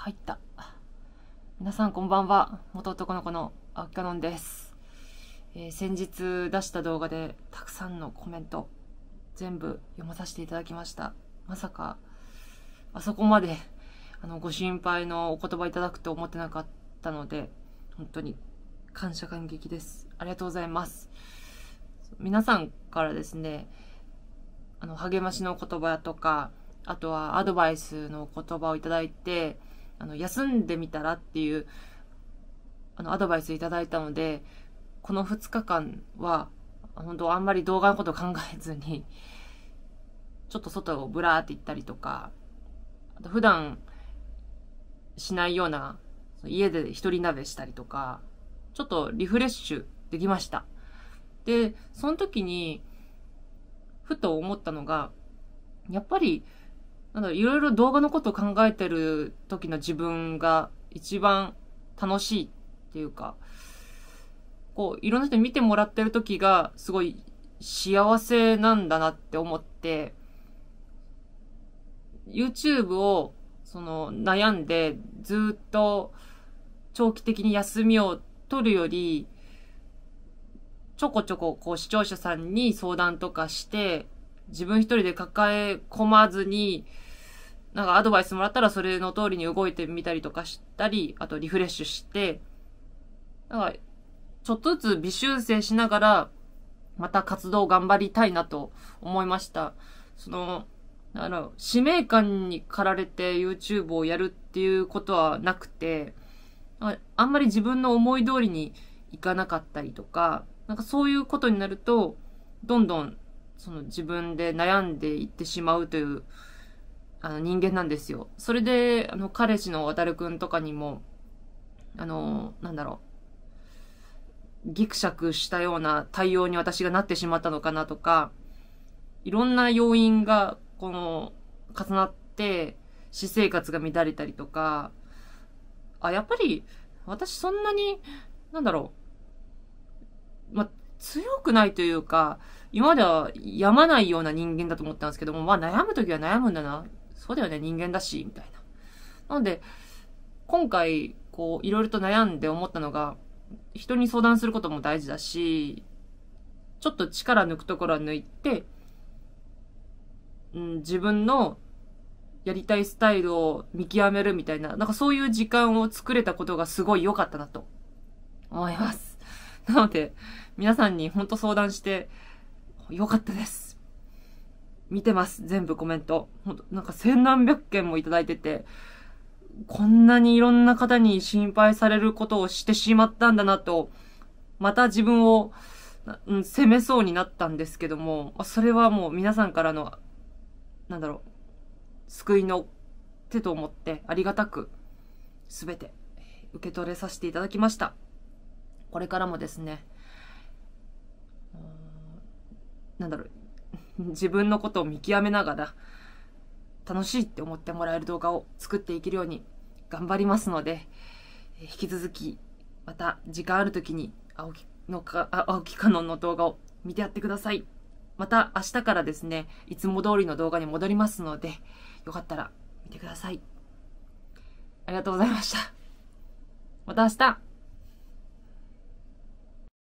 入った皆さんこんばんは元男の子のあっかのんです、えー、先日出した動画でたくさんのコメント全部読まさせていただきましたまさかあそこまであのご心配のお言葉いただくと思ってなかったので本当に感謝感激ですありがとうございます皆さんからですねあの励ましの言葉とかあとはアドバイスの言葉をいただいてあの、休んでみたらっていう、あの、アドバイスいただいたので、この2日間は、本当あんまり動画のこと考えずに、ちょっと外をブラーって行ったりとか、あと普段しないような、家で一人鍋したりとか、ちょっとリフレッシュできました。で、その時に、ふと思ったのが、やっぱりなんだろいろいろ動画のことを考えてる時の自分が一番楽しいっていうか、こう、いろんな人に見てもらってる時がすごい幸せなんだなって思って、YouTube をその悩んでずっと長期的に休みを取るより、ちょこちょここう視聴者さんに相談とかして、自分一人で抱え込まずに、なんかアドバイスもらったらそれの通りに動いてみたりとかしたり、あとリフレッシュして、なんか、ちょっとずつ微修正しながら、また活動頑張りたいなと思いました。その、あの、使命感に駆られて YouTube をやるっていうことはなくて、あんまり自分の思い通りにいかなかったりとか、なんかそういうことになると、どんどんその自分で悩んでいってしまうという、あの人間なんですよ。それで、あの、彼氏の渡るくんとかにも、あの、なんだろう、ギクシャクしたような対応に私がなってしまったのかなとか、いろんな要因が、この、重なって、私生活が乱れたりとか、あ、やっぱり、私そんなに、なんだろう、ま強くないというか、今までは病まないような人間だと思ったんですけども、まあ悩むときは悩むんだな。そうだよね、人間だし、みたいな。なので、今回、こう、いろいろと悩んで思ったのが、人に相談することも大事だし、ちょっと力抜くところは抜いて、うん、自分のやりたいスタイルを見極めるみたいな、なんかそういう時間を作れたことがすごい良かったなと思います。なので、皆さんにほんと相談して、よかったです。見てます、全部コメント。ほんと、なんか千何百件もいただいてて、こんなにいろんな方に心配されることをしてしまったんだなと、また自分を、うん、責めそうになったんですけども、それはもう皆さんからの、なんだろう、救いの手と思ってありがたく、すべて受け取れさせていただきました。これからもですね、なんだろう、自分のことを見極めながら、楽しいって思ってもらえる動画を作っていけるように頑張りますので、引き続き、また時間ある時に青木のか、青木かのんの動画を見てやってください。また明日からですね、いつも通りの動画に戻りますので、よかったら見てください。ありがとうございました。また明日